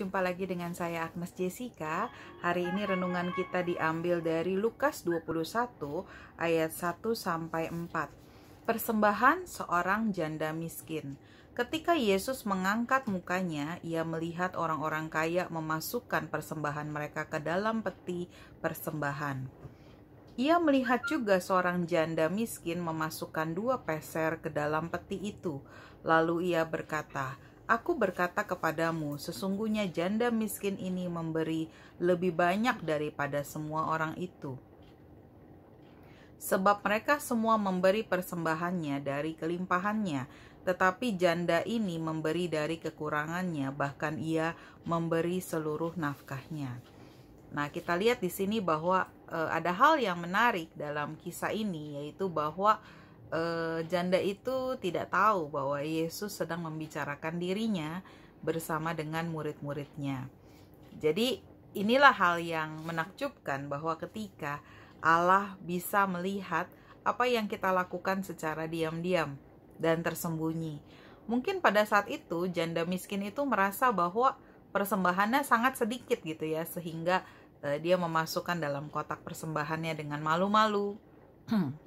Jumpa lagi dengan saya Agnes Jessica. Hari ini renungan kita diambil dari Lukas 21 ayat 1 sampai 4. Persembahan seorang janda miskin. Ketika Yesus mengangkat mukanya, ia melihat orang-orang kaya memasukkan persembahan mereka ke dalam peti persembahan. Ia melihat juga seorang janda miskin memasukkan dua peser ke dalam peti itu. Lalu ia berkata, Aku berkata kepadamu, sesungguhnya janda miskin ini memberi lebih banyak daripada semua orang itu. Sebab mereka semua memberi persembahannya dari kelimpahannya, tetapi janda ini memberi dari kekurangannya, bahkan ia memberi seluruh nafkahnya. Nah, kita lihat di sini bahwa e, ada hal yang menarik dalam kisah ini, yaitu bahwa... Eh, janda itu tidak tahu bahwa Yesus sedang membicarakan dirinya bersama dengan murid-muridnya. Jadi, inilah hal yang menakjubkan bahwa ketika Allah bisa melihat apa yang kita lakukan secara diam-diam dan tersembunyi. Mungkin pada saat itu janda miskin itu merasa bahwa persembahannya sangat sedikit gitu ya sehingga uh, dia memasukkan dalam kotak persembahannya dengan malu-malu.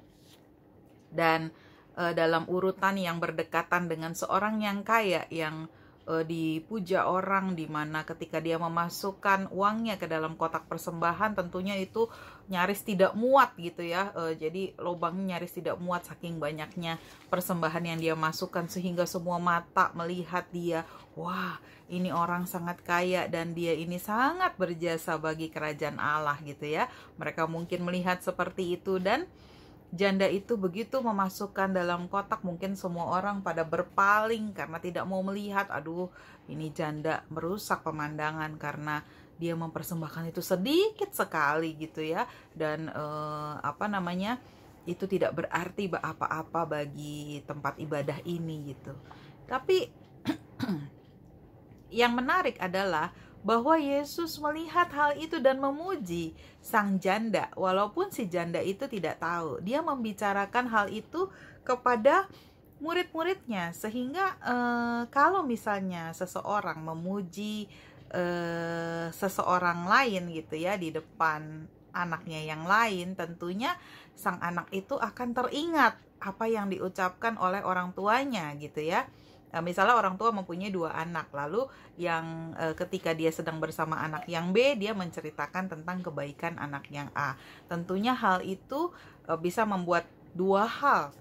dan uh, dalam urutan yang berdekatan dengan seorang yang kaya yang uh, dipuja orang di mana ketika dia memasukkan uangnya ke dalam kotak persembahan tentunya itu nyaris tidak muat gitu ya uh, jadi lubangnya nyaris tidak muat saking banyaknya persembahan yang dia masukkan sehingga semua mata melihat dia wah ini orang sangat kaya dan dia ini sangat berjasa bagi kerajaan Allah gitu ya mereka mungkin melihat seperti itu dan Janda itu begitu memasukkan dalam kotak mungkin semua orang pada berpaling karena tidak mau melihat. Aduh, ini janda merusak pemandangan karena dia mempersembahkan itu sedikit sekali gitu ya. Dan eh, apa namanya? itu tidak berarti apa-apa bagi tempat ibadah ini gitu. Tapi yang menarik adalah bahwa Yesus melihat hal itu dan memuji sang janda, walaupun si janda itu tidak tahu. Dia membicarakan hal itu kepada murid-muridnya, sehingga eh, kalau misalnya seseorang memuji eh, seseorang lain, gitu ya, di depan anaknya yang lain, tentunya sang anak itu akan teringat apa yang diucapkan oleh orang tuanya, gitu ya. Nah, misalnya orang tua mempunyai dua anak, lalu yang e, ketika dia sedang bersama anak yang B, dia menceritakan tentang kebaikan anak yang A. Tentunya hal itu e, bisa membuat dua hal.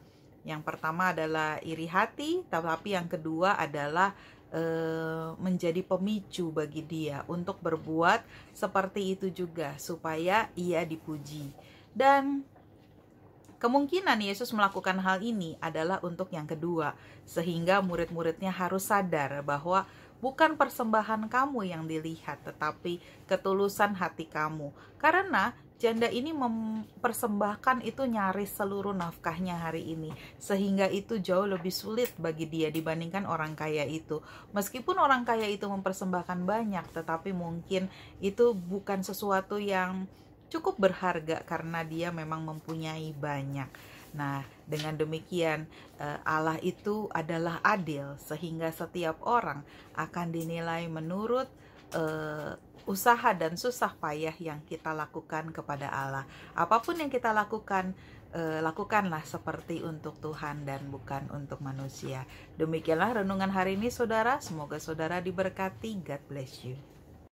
Yang pertama adalah iri hati, tapi yang kedua adalah e, menjadi pemicu bagi dia untuk berbuat seperti itu juga supaya ia dipuji. Dan Kemungkinan Yesus melakukan hal ini adalah untuk yang kedua, sehingga murid-muridnya harus sadar bahwa bukan persembahan kamu yang dilihat, tetapi ketulusan hati kamu. Karena janda ini mempersembahkan itu nyaris seluruh nafkahnya hari ini, sehingga itu jauh lebih sulit bagi dia dibandingkan orang kaya itu. Meskipun orang kaya itu mempersembahkan banyak, tetapi mungkin itu bukan sesuatu yang cukup berharga karena dia memang mempunyai banyak. Nah, dengan demikian eh, Allah itu adalah adil sehingga setiap orang akan dinilai menurut uh, usaha dan susah payah yang kita lakukan kepada Allah. Apapun yang kita lakukan, eh, lakukanlah seperti untuk Tuhan dan bukan untuk manusia. Demikianlah renungan hari ini, saudara. Semoga saudara diberkati. God bless you.